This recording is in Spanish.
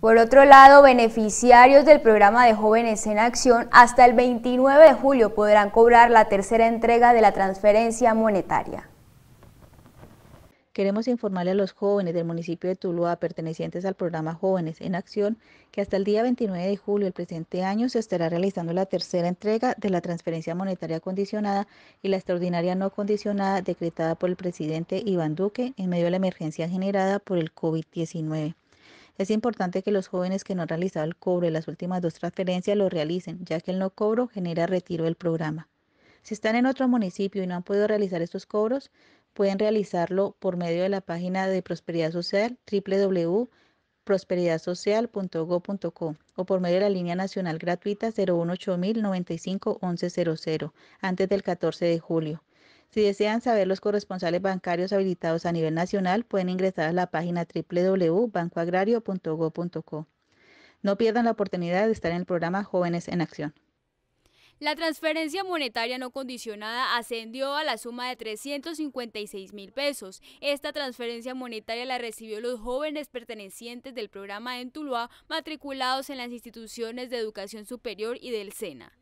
Por otro lado, beneficiarios del programa de Jóvenes en Acción hasta el 29 de julio podrán cobrar la tercera entrega de la transferencia monetaria. Queremos informarle a los jóvenes del municipio de Tuluá pertenecientes al programa Jóvenes en Acción que hasta el día 29 de julio del presente año se estará realizando la tercera entrega de la transferencia monetaria condicionada y la extraordinaria no condicionada decretada por el presidente Iván Duque en medio de la emergencia generada por el COVID-19. Es importante que los jóvenes que no han realizado el cobro de las últimas dos transferencias lo realicen, ya que el no cobro genera retiro del programa. Si están en otro municipio y no han podido realizar estos cobros, pueden realizarlo por medio de la página de Prosperidad Social www.prosperidadsocial.go.co o por medio de la línea nacional gratuita 018 1100 antes del 14 de julio. Si desean saber los corresponsales bancarios habilitados a nivel nacional, pueden ingresar a la página www.bancoagrario.go.co. No pierdan la oportunidad de estar en el programa Jóvenes en Acción. La transferencia monetaria no condicionada ascendió a la suma de 356 mil pesos. Esta transferencia monetaria la recibió los jóvenes pertenecientes del programa en Tuluá matriculados en las instituciones de educación superior y del SENA.